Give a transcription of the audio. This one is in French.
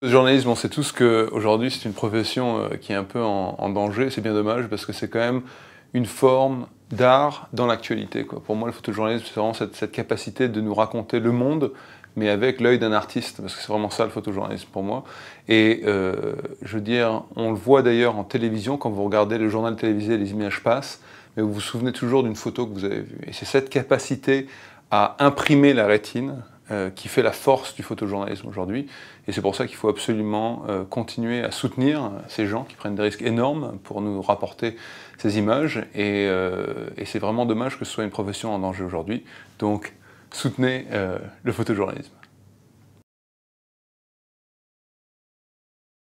Le journalisme, on sait tous qu'aujourd'hui, c'est une profession euh, qui est un peu en, danger. C'est bien dommage parce que c'est quand même une forme d'art dans l'actualité. Pour moi, le photojournalisme, c'est vraiment cette, capacité de nous raconter le monde, mais avec l'œil d'un artiste, parce que c'est vraiment ça le photojournalisme pour moi. Et euh, je veux dire, on le voit d'ailleurs en télévision, quand vous regardez le journal télévisé, les images passent, mais vous vous souvenez toujours d'une photo que vous avez vue. Et c'est cette capacité à imprimer la rétine, euh, qui fait la force du photojournalisme aujourd'hui. Et c'est pour ça qu'il faut absolument euh, continuer à soutenir ces gens qui prennent des risques énormes pour nous rapporter ces images. Et, euh, et c'est vraiment dommage que ce soit une profession en danger aujourd'hui. Donc soutenez le photojournalisme.